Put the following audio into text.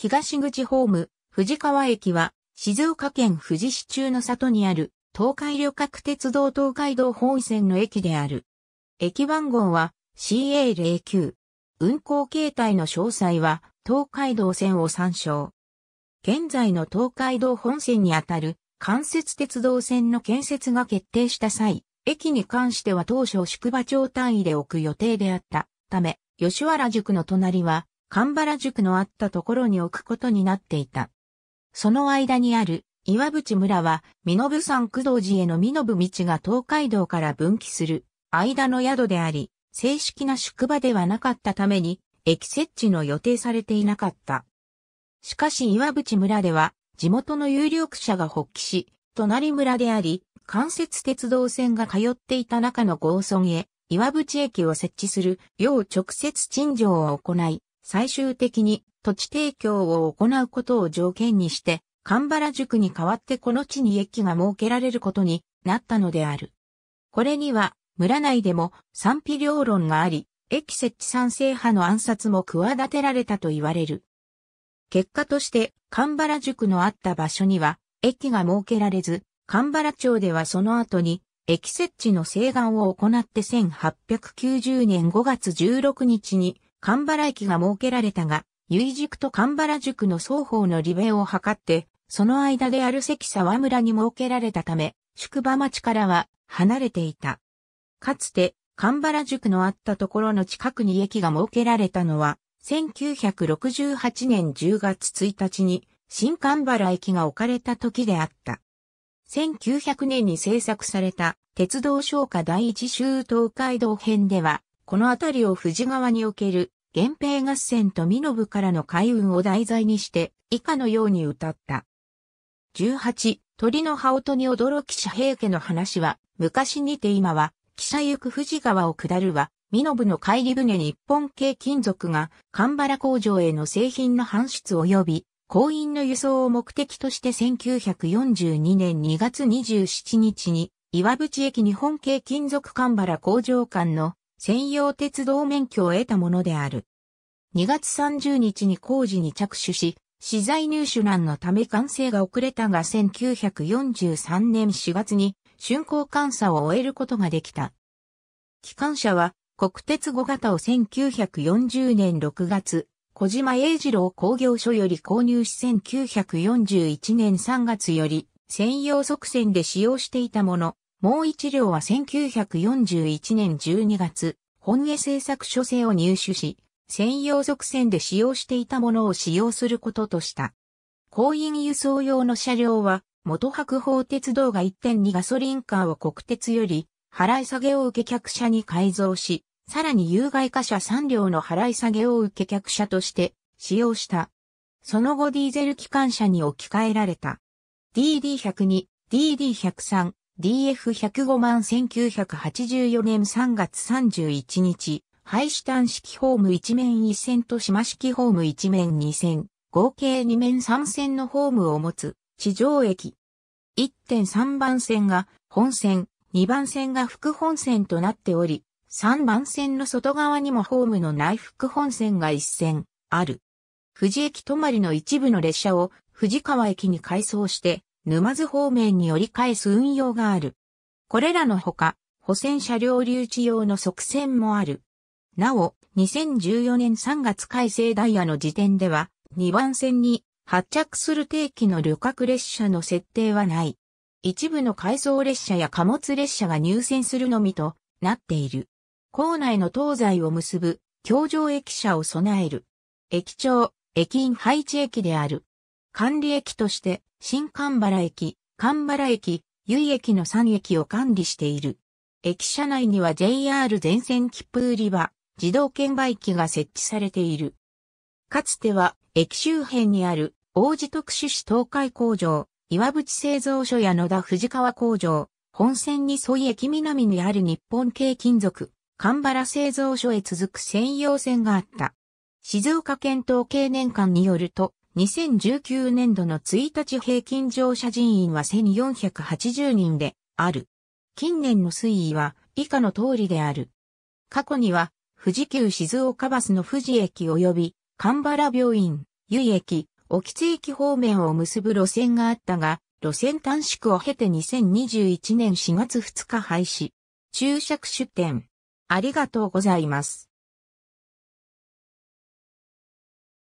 東口ホーム、藤川駅は、静岡県富士市中の里にある、東海旅客鉄道東海道本線の駅である。駅番号は CA09。運行形態の詳細は、東海道線を参照。現在の東海道本線にあたる関節鉄道線の建設が決定した際、駅に関しては当初宿場町単位で置く予定であったため、吉原宿の隣は神原塾のあったところに置くことになっていた。その間にある岩淵村は、身延山工藤寺への身延道が東海道から分岐する間の宿であり、正式な宿場ではなかったために、駅設置の予定されていなかった。しかし岩淵村では、地元の有力者が発起し、隣村であり、関節鉄道線が通っていた中の豪村へ、岩淵駅を設置するよう直接陳情を行い、最終的に土地提供を行うことを条件にして、神原塾に代わってこの地に駅が設けられることになったのである。これには、村内でも賛否両論があり、駅設置賛成派の暗殺も企てられたと言われる。結果として、神原塾のあった場所には、駅が設けられず、神原町ではその後に、駅設置の請願を行って1890年5月16日に、神原駅が設けられたが、結塾と神原塾の双方の利便を図って、その間である関沢村に設けられたため、宿場町からは離れていた。かつて、神原塾のあったところの近くに駅が設けられたのは、1968年10月1日に新神原駅が置かれた時であった。1900年に制作された鉄道消華第一周東海道編では、この辺りを富士川における源平合戦と身延からの海運を題材にして以下のように歌った。18、鳥の羽音に驚き遮平家の話は、昔にて今は、記者行く富士川を下るは、身延の帰り船日本系金属が、神原工場への製品の搬出及び、鉱員の輸送を目的として1942年2月27日に、岩淵駅日本系金属神原工場間の専用鉄道免許を得たものである。2月30日に工事に着手し、資材入手難のため完成が遅れたが1943年4月に竣工監査を終えることができた。機関車は国鉄5型を1940年6月、小島英二郎工業所より購入し1941年3月より専用側線で使用していたもの、もう一両は1941年12月、本営製作所製を入手し、専用属船で使用していたものを使用することとした。公員輸送用の車両は、元白鵬鉄道が1.2ガソリンカーを国鉄より、払い下げを受け客車に改造し、さらに有害貨車3両の払い下げを受け客車として使用した。その後ディーゼル機関車に置き換えられた。DD102、DD103、DF105 万1984年3月31日、廃止端式ホーム1面1線と島式ホーム1面2線、合計2面3線のホームを持つ地上駅。1.3番線が本線、2番線が副本線となっており、3番線の外側にもホームの内副本線が1線ある。富士駅止まりの一部の列車を富士川駅に改装して沼津方面に折り返す運用がある。これらのほか、保線車両留置用の側線もある。なお、2014年3月改正ダイヤの時点では、2番線に発着する定期の旅客列車の設定はない。一部の改造列車や貨物列車が入線するのみとなっている。校内の東西を結ぶ、橋上駅舎を備える。駅長、駅員配置駅である。管理駅として、新神原駅、神原駅、由駅の3駅を管理している。駅舎内には JR 全線切符売り場、自動券売機が設置されている。かつては、駅周辺にある、王子特殊市東海工場、岩淵製造所や野田藤川工場、本線に沿い駅南にある日本系金属、神原製造所へ続く専用線があった。静岡県統計年間によると、2019年度の1日平均乗車人員は1480人である。近年の推移は以下の通りである。過去には、富士急静岡バスの富士駅及び、神原病院、湯駅、沖津駅方面を結ぶ路線があったが、路線短縮を経て2021年4月2日廃止。注釈出店。ありがとうございます。